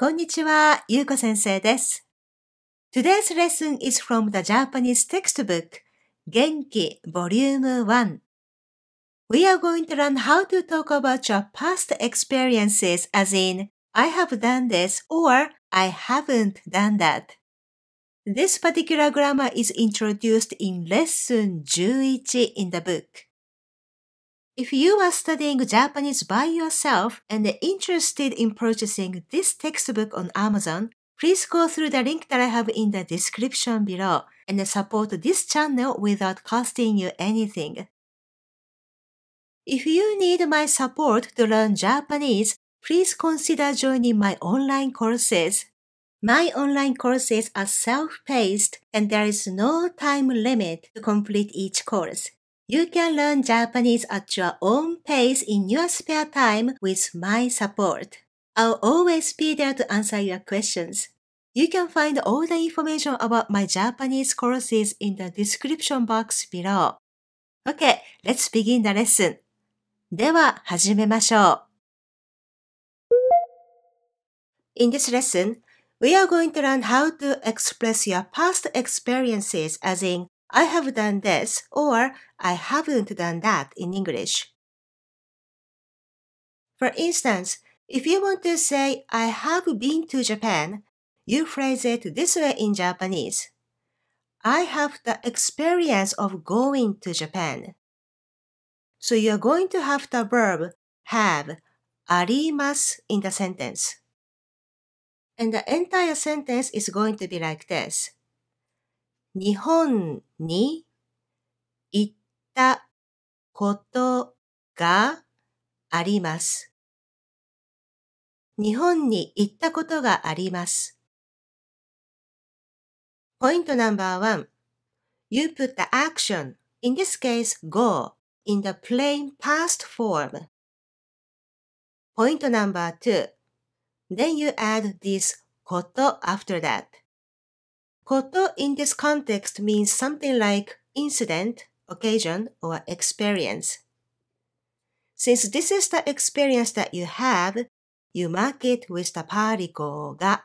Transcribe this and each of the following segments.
Konnichiwa, lesson is from the Japanese textbook, Genki, Volume 1. We are going to learn how to talk about your past experiences as in, I have done this or I haven't done that. This particular grammar is introduced in lesson 11 in the book. If you are studying Japanese by yourself and are interested in purchasing this textbook on Amazon, please go through the link that I have in the description below and support this channel without costing you anything. If you need my support to learn Japanese, please consider joining my online courses. My online courses are self-paced and there is no time limit to complete each course. You can learn Japanese at your own pace in your spare time with my support. I'll always be there to answer your questions. You can find all the information about my Japanese courses in the description box below. Okay, let's begin the lesson. では、始めましょう。In this lesson, we are going to learn how to express your past experiences as in I have done this or I haven't done that in English. For instance, if you want to say I have been to Japan, you phrase it this way in Japanese. I have the experience of going to Japan. So you're going to have the verb have, arimas in the sentence. And the entire sentence is going to be like this. 日本に行ったことがあります。日本に行ったことがあります。ポイントナンバー1 You put the action, in this case go, in the plain past form. ポイントナンバー2 Then you add this こと after that. Koto in this context means something like incident, occasion, or experience. Since this is the experience that you have, you mark it with the particle ga.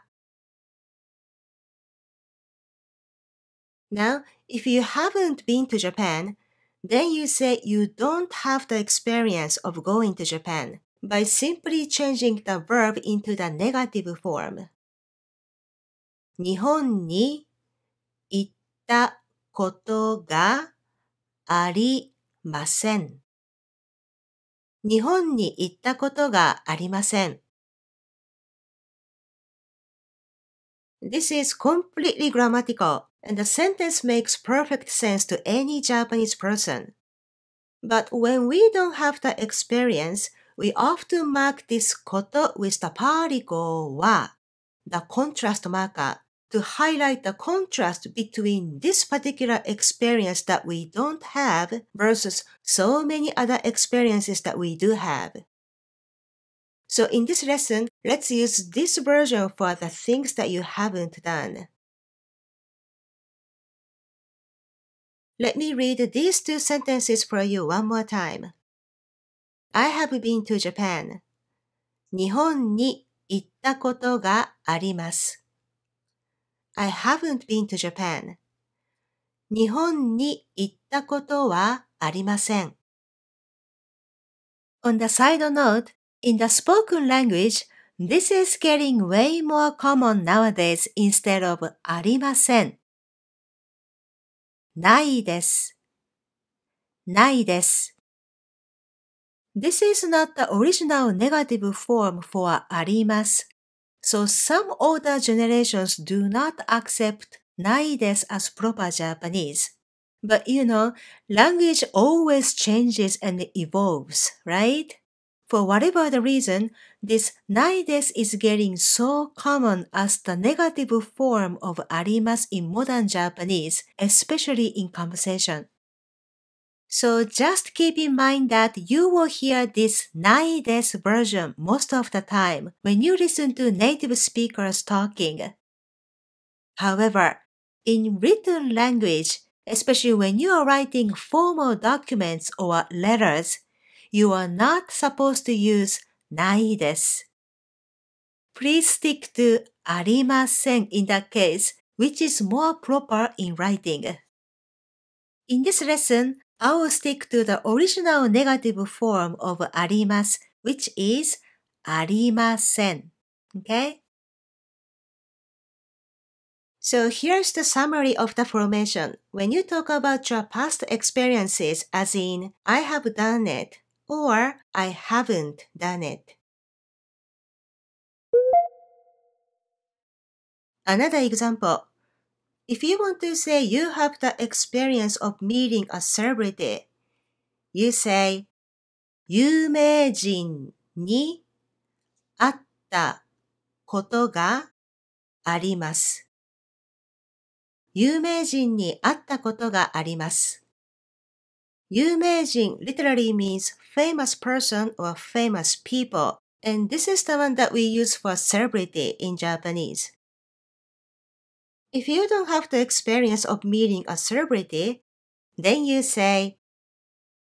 Now, if you haven't been to Japan, then you say you don't have the experience of going to Japan by simply changing the verb into the negative form. 日本にたことがありません。日本に行ったことがありません。This is completely grammatical and the sentence makes perfect sense to any Japanese person. But when we don't have the experience, we often mark this こと with the particle は the contrast marker. to highlight the contrast between this particular experience that we don't have versus so many other experiences that we do have. So in this lesson, let's use this version for the things that you haven't done. Let me read these two sentences for you one more time. I have been to Japan. 日本に行ったことがあります。I haven't been to Japan. 日本に行ったことはありません。On the side note, in the spoken language, this is getting way more common nowadays instead of ありません。ないです。ないです。This is not the original negative form for あります。So some older generations do not accept ないです as proper Japanese. But you know, language always changes and evolves, right? For whatever the reason, this ないです is getting so common as the negative form of あります in modern Japanese, especially in conversation. So just keep in mind that you will hear this ないです version most of the time when you listen to native speakers talking. However, in written language, especially when you are writing formal documents or letters, you are not supposed to use ないです Please stick to ありません in that case, which is more proper in writing. In this lesson, I will stick to the original negative form of arimas, which is arimasen. Okay? So here's the summary of the formation. When you talk about your past experiences, as in, I have done it, or I haven't done it. Another example if you want to say you have the experience of meeting a celebrity, you say 有名人に会ったことがあります。有名人に会ったことがあります。有名人 literally means famous person or famous people. And this is the one that we use for celebrity in Japanese. If you don't have the experience of meeting a celebrity, then you say,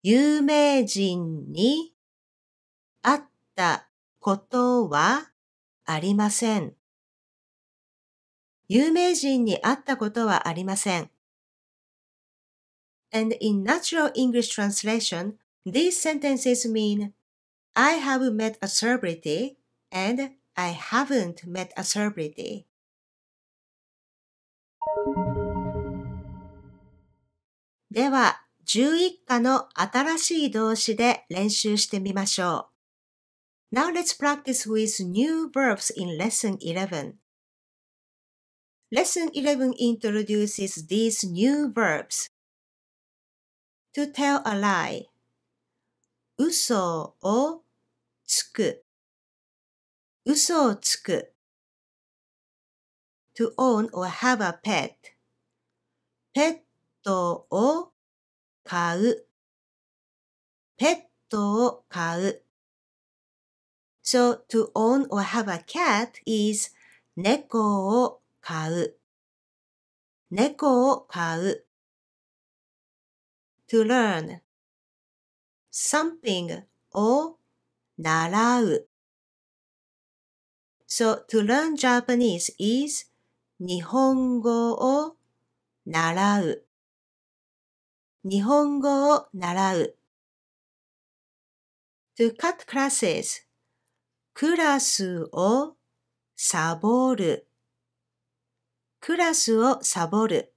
有名人に会ったことはありません。有名人に会ったことはありません。And in natural English translation, these sentences mean I have met a celebrity and I haven't met a celebrity. では、11課の新しい動詞で練習してみましょう。Now let's practice with new verbs in lesson 11. Lesson 11 introduces these new verbs. To tell a lie. 嘘をつく。嘘をつく。to own or have a pet. ペットを買う。ペットを買う。So to own or have a cat is 猫を買う。猫を買う。to learn something を習う。So to learn Japanese is 日本語を習う。日本語を習う。to cut classes クラスをサボる。クラスをサボる。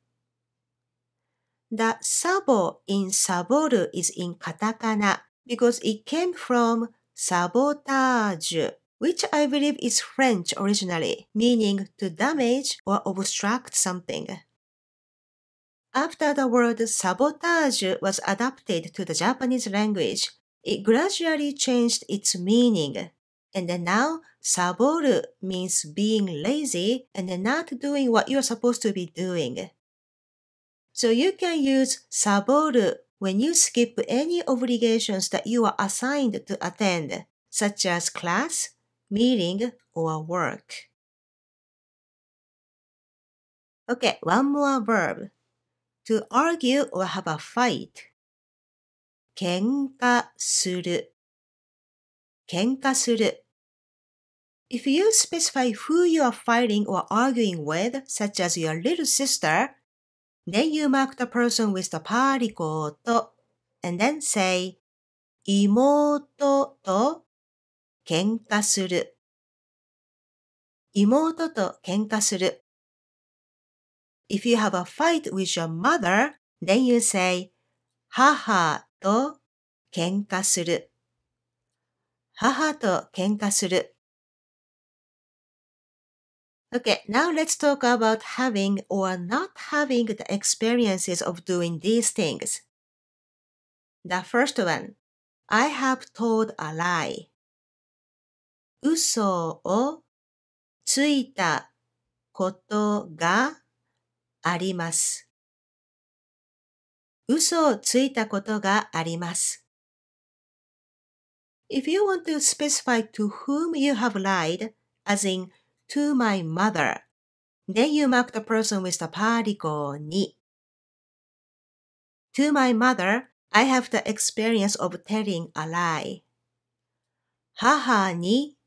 The sabo in saboru is in katakana because it came from sabotage. which I believe is French originally, meaning to damage or obstruct something. After the word sabotage was adapted to the Japanese language, it gradually changed its meaning. And now, saboru means being lazy and not doing what you're supposed to be doing. So you can use saboru when you skip any obligations that you are assigned to attend, such as class, meeting or work. Okay, one more verb. To argue or have a fight. If you specify who you are fighting or arguing with, such as your little sister, then you mark the person with the particle to, and then say 妹と喧嘩する妹と喧嘩する。If you have a fight with your mother, then you say 母と喧嘩する。母と喧嘩する。Okay, now let's talk about having or not having the experiences of doing these things. The first one, I have told a lie. 嘘をついたことがあります。嘘をついたことがあります。If you want to specify to whom you have lied, as in to my mother, then you mark the person with the particle に。To my mother, I have the experience of telling a lie. 母に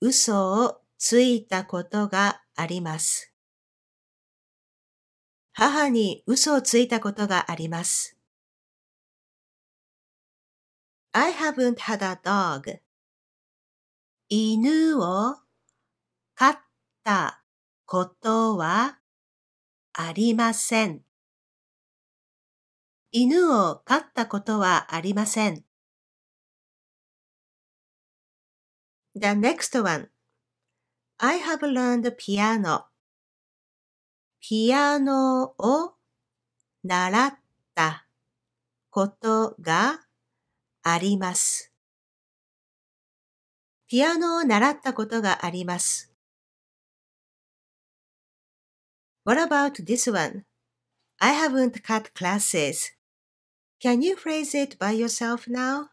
嘘をついたことがあります。母に嘘をついたことがあります。I haven't had a dog. 犬を飼ったことはありません。犬を飼ったことはありません。The next one I have learned piano. ピアノを習ったことがあります。ピアノを習ったことがあります。What about this one?I haven't cut classes.Can you phrase it by yourself now?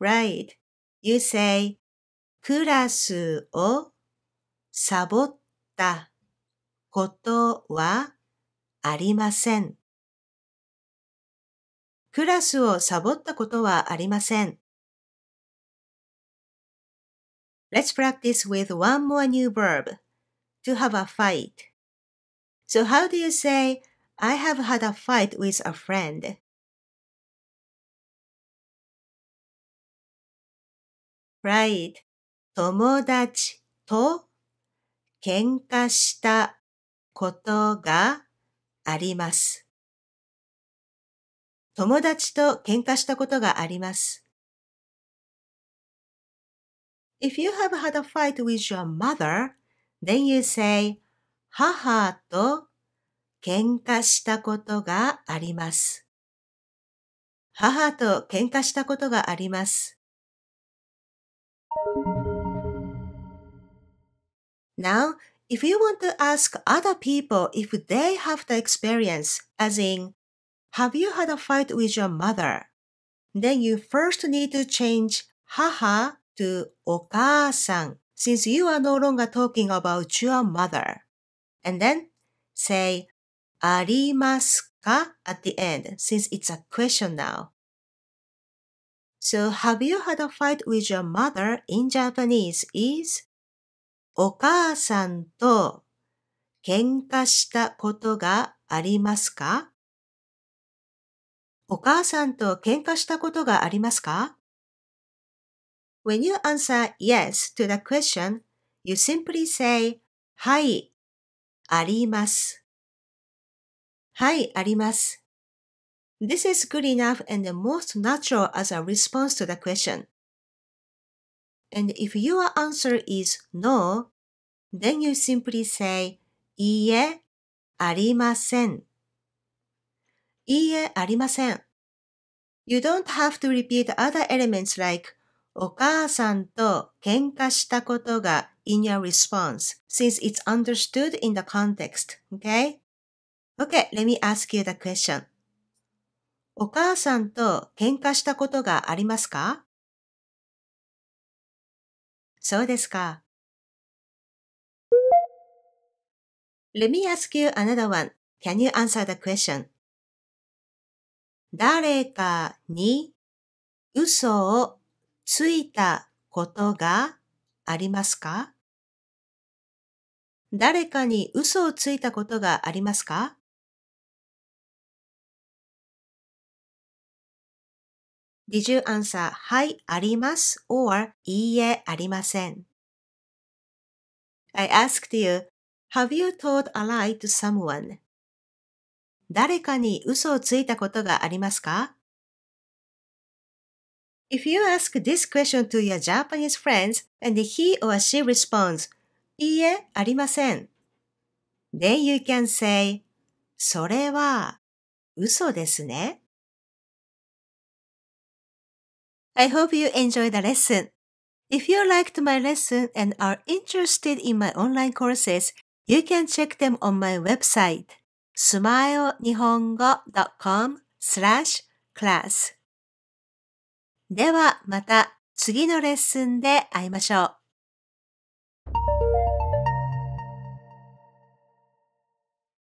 right. You say クラスをサボったことはありません。クラスをサボったことはありません。Let's practice with one more new verb to have a fight. So how do you say I have had a fight with a friend? fried 友達と喧嘩したことがあります。友達と喧嘩したことがあります。If you have had a fight with your mother, then you say 母と喧嘩したことがあります。母と喧嘩したことがあります。Now, if you want to ask other people if they have the experience, as in, have you had a fight with your mother? Then you first need to change haha to okasan since you are no longer talking about your mother. And then say arimasu ka at the end since it's a question now. So have you had a fight with your mother in Japanese is お母さんと喧嘩したことがありますかお母さんと喧嘩したことがありますか ?When you answer yes to the question, you simply say はい、あります。はい、あります。This is good enough and the most natural as a response to the question. And if your answer is no, then you simply say いいえ、ありません。いいえ、ありません。You don't have to repeat other elements like お母さんと喧嘩したことが in your response since it's understood in the context, okay? Okay, let me ask you the question. お母さんと喧嘩したことがありますかそうですか。Let me ask you another one. Can you answer the question? 誰かに嘘をついたことがありますか誰かに嘘をついたことがありますか Did you answer はい、あります or いいえ、ありません I asked you, have you told a lie to someone? 誰かに嘘をついたことがありますか If you ask this question to your Japanese friends and he or she responds, いいえ、ありません。Then you can say, それは嘘ですね。I hope you enjoy the lesson. If you liked my lesson and are interested in my online courses, you can check them on my website, smilehongo.com slash class. ではまた次のレッスンで会いましょう。